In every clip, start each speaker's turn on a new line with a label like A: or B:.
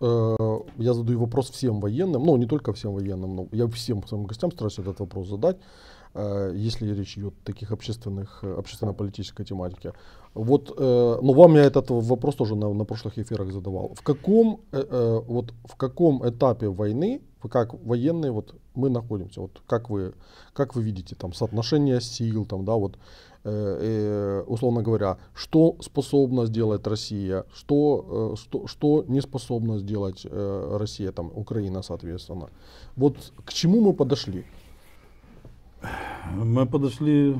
A: Э, я задаю вопрос всем военным, ну не только всем военным, но я всем своим гостям стараюсь этот вопрос задать, э, если речь идет о таких общественных, э, общественно-политической тематике. Вот, но ну, вам я этот вопрос тоже на, на прошлых эфирах задавал. В каком, вот, в каком этапе войны, как военные, вот мы находимся, вот как вы, как вы видите там соотношение сил, там, да, вот Э, э, условно говоря, что способна сделать Россия, что, э, что, что не способна сделать Россия, там, Украина, соответственно. Вот к чему мы подошли? Мы подошли,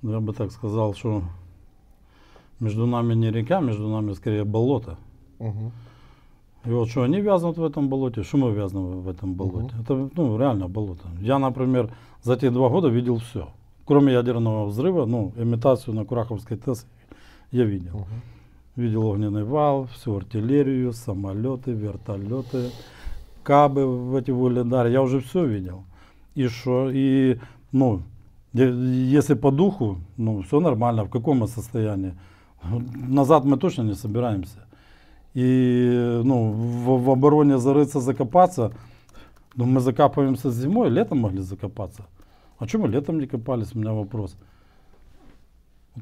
A: ну, я бы так
B: сказал, что между нами не река, между нами скорее болото. Угу. И вот что они вязнут в этом болоте, что мы вязнем в этом болоте. Угу. Это ну, реально болото. Я, например, за те два года видел все кроме ядерного взрыва, ну, имитацию на Кураховской ТЭС я видел. Угу. Видел огненный вал, всю артиллерию, самолеты, вертолеты, кабы в эти вылетали. Я уже все видел. И что, и, ну, если по духу, ну, все нормально, в каком мы состоянии. Назад мы точно не собираемся. И, ну, в, в обороне зарыться, закопаться, ну, мы закапываемся зимой, летом могли закопаться. А что мы летом не копались, у меня вопрос.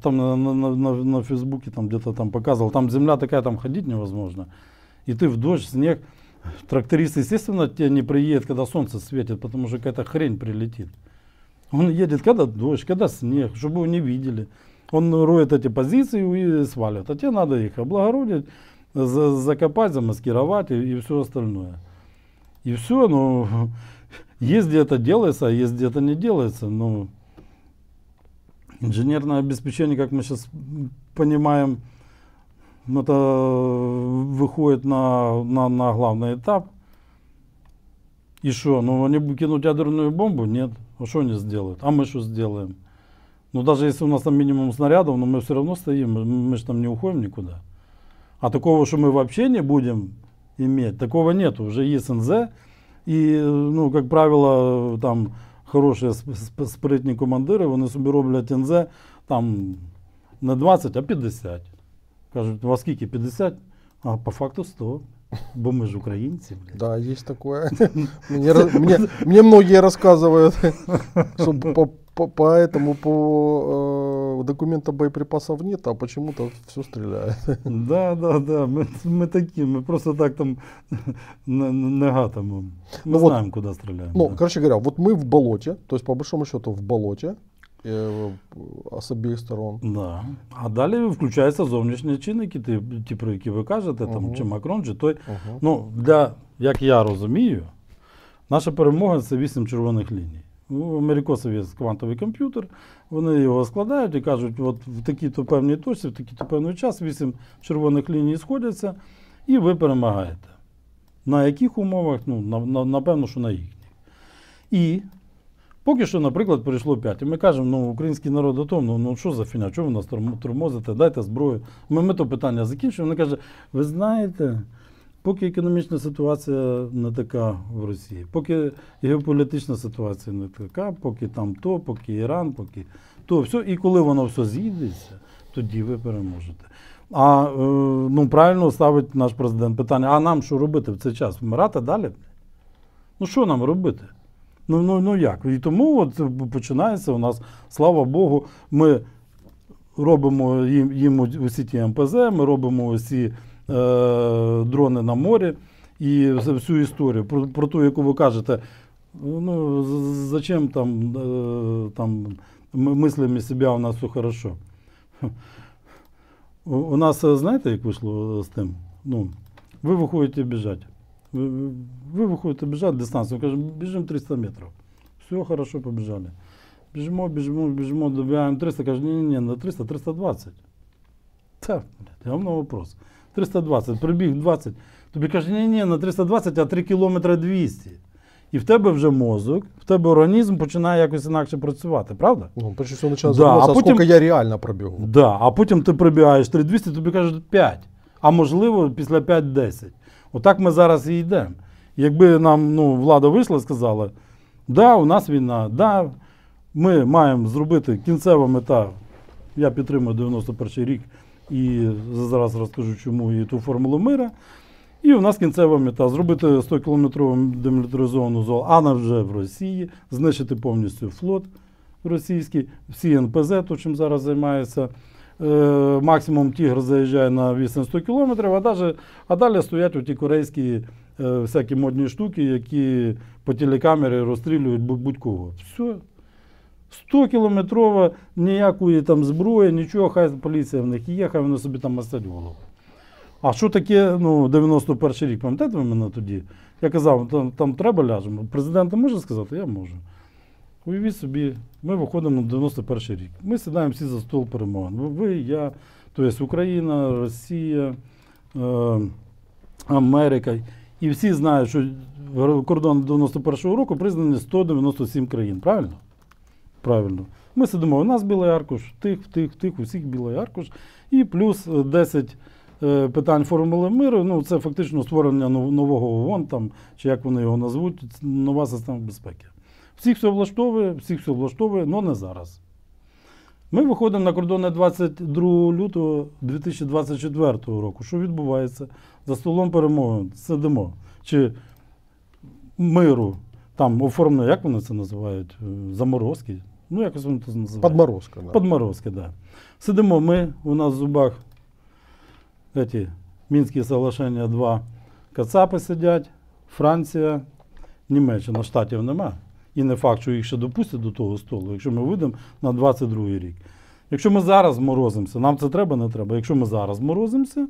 B: Там на, на, на, на Фейсбуке там где-то там показывал, там земля такая, там ходить невозможно. И ты в дождь, снег, тракторист, естественно, тебе не приедет, когда солнце светит, потому что какая-то хрень прилетит. Он едет, когда дождь, когда снег, чтобы его не видели. Он роет эти позиции и свалит. А тебе надо их облагородить, закопать, замаскировать и, и все остальное. И все, ну, есть где это делается, а есть где это не делается. Но ну, инженерное обеспечение, как мы сейчас понимаем, ну, это выходит на, на, на главный этап. И что? Ну они будут кинуть ядерную бомбу? Нет. А что они сделают? А мы что сделаем? Ну даже если у нас там минимум снарядов, но мы все равно стоим, мы, мы же там не уходим никуда. А такого, что мы вообще не будем иметь, такого нет. Уже есть НЗ, І, ну, як правило, там хороші спритні командири, вони собі роблять НЗ там не 20, а 50. Кажуть, у вас скільки 50, а по факту 100. Бо ми ж українці, блядь. Да, есть такое. Мне, мне, мне
A: многие рассказывают, что по, по, по этому, по е, документа боеприпасов нет, а почему-то все стреляет. Да, да, да. мы ми такі,
B: ми просто так там не, не гатимо. Ми ну знаємо, вот, куди стріляємо. Ну, да. короче
A: говоря, вот мы в болоте, то есть по большому счету в болоте, э, э, с обеих сторон. Да.
B: А далі включаються зовнішні чинники, ті, ті про які ви кажете, там, угу. чи Макрон, чи той. Угу. Ну, для, як я розумію, наша перемога це вісім червоних ліній. Ну, Америкосові квантовий комп'ютер, вони його складають і кажуть, от в такій-то певній точці, в такий-то певний час, вісім червоних ліній сходяться, і ви перемагаєте. На яких умовах? Ну, на, на, Напевно, що на їхніх. І поки що, наприклад, прийшло 5. І ми кажемо, ну, український народ до тому, ну, що за фіня, чого ви нас тормозите, дайте зброю. Ми, ми то питання закінчуємо. Вони каже, ви знаєте. Поки економічна ситуація не така в Росії, поки геополітична ситуація не така, поки там то, поки Іран, поки то все. І коли воно все з'їдеться, тоді ви переможете. А е, ну правильно ставить наш президент питання: а нам що робити в цей час? Вмирати далі? Ну що нам робити? Ну ну ну як? І тому от починається у нас, слава Богу, ми робимо їм їм усі ті МПЗ, ми робимо усі. Е, дрони на морі і всю історію про, про ту, яку ви кажете. Ну, зачем там е, там ми мислимо себе, у нас все хорошо. У нас, е, знаєте, як вийшло з тим? Ну, Ви виходите біжати. Ви, ви виходите біжати дистанцію, кажемо, біжимо 300 метрів. Все хорошо, побіжали. Біжимо, біжимо, біжимо, добігаємо 300, каже, ні-ні, ні, на 300, 320. Так, це головний вопрос. 320, прибіг 20. Тобі кажуть, ні, ні, на 320, а 3 кілометри 200. І в тебе вже мозок, в тебе організм починає якось інакше працювати, правда? Ну, перше всього починає да, а потім, скільки я реально пробігу. Да, а потім ти пробігаєш 3200, тобі кажуть 5, а можливо, після 5-10. Отак ми зараз і йдемо. Якби нам ну, влада вийшла і сказала, да, у нас війна, да, ми маємо зробити кінцева мета, я підтримую 91 рік і зараз розкажу, чому і ту формулу мира. І у нас кінцева мета зробити 100-кілометрову демілітаризовану зону, а на вже в Росії, знищити повністю флот російський, всі НПЗ, то чим зараз займається. Е, максимум тігр заїжджає на 800 кілометрів, а далі, а далі стоять оті корейські е, всякі модні штуки, які по телекамері розстрілюють будь-кого. Все. 100 кілометрова ніякої там зброї, нічого, хай поліція в них є, хай вони собі там мастять голову. А що таке ну, 91 рік, пам'ятаєте ви мене тоді? Я казав, там там треба ляжемо. Президент може сказати, я можу. Уявіть собі, ми виходимо на 91 й рік. Ми сідаємо всі за стол перемоги. Ви, я, тобто Україна, Росія, е, Америка. І всі знають, що кордон 91-го року признані 197 країн, правильно? Правильно. Ми сидимо, у нас білий аркуш, тих, в тих, в тих, усіх білий аркуш. І плюс 10 е, питань формули миру. Ну, це фактично створення нового ООН, там, чи як вони його назвуть, нова система безпеки. Всіх все влаштовує, всіх все влаштовує, але не зараз. Ми виходимо на кордони 22 лютого 2024 року. Що відбувається? За столом перемовин сидимо. Чи миру, там оформлено, як вони це називають? Е, Заморозки. Ну, якось воно тут називається. Подморозка, да. Подморозка, да. Сидимо ми, у нас в зубах эти Мінські соглашення два Кацапи сидять, Франція, Німеччина, штатів нема. І не факт, що їх ще допустять до того столу, якщо ми вийдемо на 22 рік. Якщо ми зараз морозимося, нам це треба, не треба. Якщо ми зараз морозимося,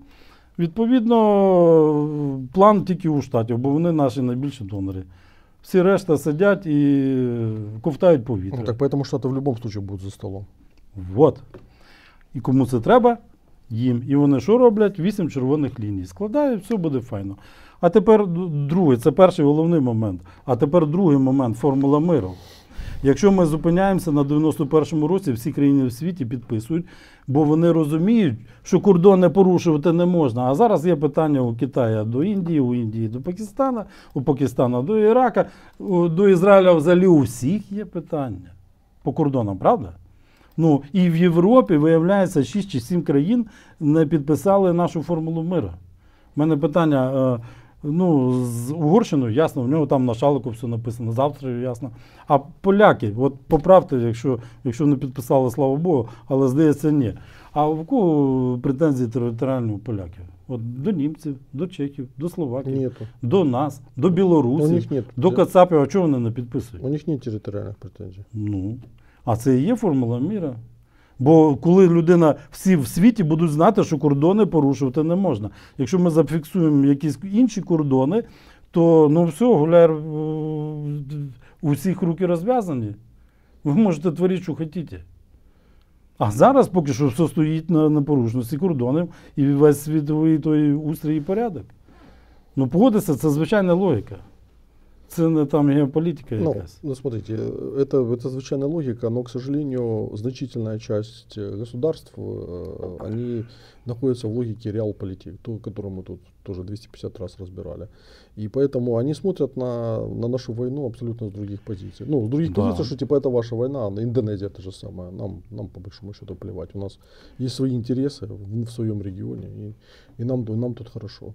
B: відповідно план тільки у штатів, бо вони наші найбільші донори всі решта сидять і ковтають повітря. Ну, так поэтому штати в будь-якому випадку будуть за столом. Вот. І кому це треба? Їм. І вони що роблять? Вісім червоних ліній. Складають, все буде файно. А тепер другий, це перший головний момент. А тепер другий момент формула миру. Якщо ми зупиняємося на 91-му році, всі країни в світі підписують, бо вони розуміють, що кордони порушувати не можна. А зараз є питання у Китаю до Індії, у Індії до Пакистана, у Пакистана до Ірака, до Ізраїля взагалі у всіх є питання по кордонам, правда? Ну і в Європі виявляється 6 чи 7 країн не підписали нашу формулу миру. У мене питання. Е, Ну, з Угорщиною, ясно, в нього там на шалику все написано, завтра ясно. А поляки, от поправте, якщо якщо не підписали, слава Богу, але здається, ні. А в кого претензії територіальні у поляків? От до німців, до чехів, до словаків, нету. до нас, до білорусів, ну, у них нет. до Кацапів, а чого вони не підписують? У них немає територіальних претензій. Ну, а це і є формула міра. Бо коли людина всі в світі будуть знати, що кордони порушувати не можна. Якщо ми зафіксуємо якісь інші кордони, то ну все, гуляр е, у всіх руки розв'язані. Ви можете творити, що хочете. А зараз поки що все стоїть на порушності кордонів і весь світовий той устрій і порядок. Ну, погодиться, це звичайна логіка. Це там геополитика ну, якась.
A: Ну, смотрите, это, это звичайная логика, но, к сожалению, значительная часть э, государств, э, они находятся в логике реалполитик, ту, которую мы тут тоже 250 раз разбирали. И поэтому они смотрят на, на нашу войну абсолютно с других позиций. Ну, с других да. позиций, что типа это ваша война, а Индонезия то же самое. Нам, нам по большому счету плевать. У нас есть свои интересы в, в своем регионе, и, и нам, нам тут хорошо.